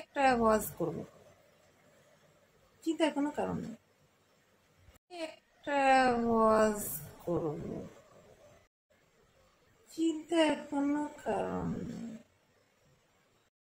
একটা ওয়াজ করব চিন্তার কোনো কারণ নেই একটা ওয়াজ করব চিন্তার কোনো